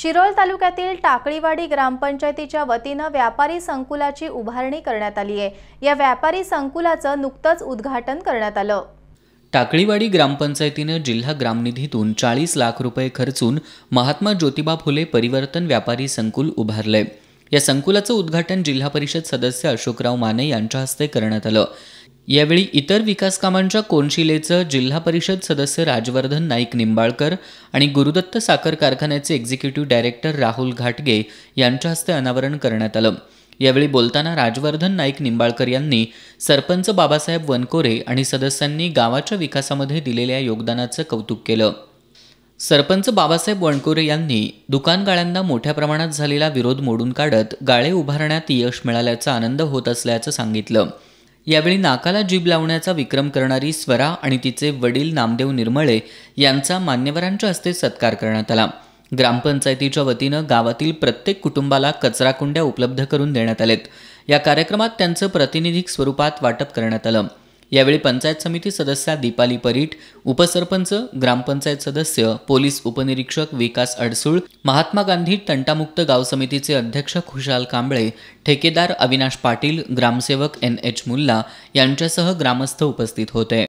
शिरोळ तालुक्यातील टाकळीवाडी ग्रामपंचायतीच्या वतीनं व्यापारी संकुलाची उभारणी करण्यात आली आहे या व्यापारी संकुलाचं नुकतंच उद्घाटन करण्यात आलं टाकळीवाडी ग्रामपंचायतीनं जिल्हा ग्रामनिधीतून चाळीस लाख रुपये खर्चून महात्मा ज्योतिबा फुले परिवर्तन व्यापारी संकुल उभारलंय या संकुलाचं उद्घाटन जिल्हा परिषद सदस्य अशोकराव माने यांच्या हस्ते करण्यात आलं यावेळी इतर विकासकामांच्या कोनशिलेचं जिल्हा परिषद सदस्य राजवर्धन नाईक निंबाळकर आणि गुरुदत्त साखर कारखान्याचे एक्झिक्युटिव्ह डायरेक्टर राहुल घाटगे यांच्या हस्ते अनावरण करण्यात आलं यावेळी बोलताना राजवर्धन नाईक निंबाळकर यांनी सरपंच बाबासाहेब वनकोरे आणि सदस्यांनी गावाच्या विकासामध्ये दिलेल्या योगदानाचं कौतुक केलं सरपंच बाबासाहेब वणकोरे यांनी दुकानगाळ्यांना मोठ्या प्रमाणात झालेला विरोध मोडून काढत गाळे उभारण्यात यश मिळाल्याचा आनंद होत असल्याचं सांगितलं यावेळी नाकाला जीभ लावण्याचा विक्रम करणारी स्वरा आणि तिचे वडील नामदेव निर्मळे यांचा मान्यवरांच्या हस्ते सत्कार करण्यात आला ग्रामपंचायतीच्या वतीनं गावातील प्रत्येक कुटुंबाला कचराकुंड्या उपलब्ध करून देण्यात आलेत या कार्यक्रमात त्यांचं प्रातिनिधिक स्वरूपात वाटप करण्यात आलं यावेळी पंचायत समिती सदस्या दीपाली परीट उपसरपंच ग्रामपंचायत सदस्य पोलीस उपनिरीक्षक विकास अडसूळ महात्मा गांधी तंटामुक्त गाव समितीचे अध्यक्ष खुशाल कांबळे ठेकेदार अविनाश पाटील ग्रामसेवक एन एच मुल्ला यांच्यासह ग्रामस्थ उपस्थित होते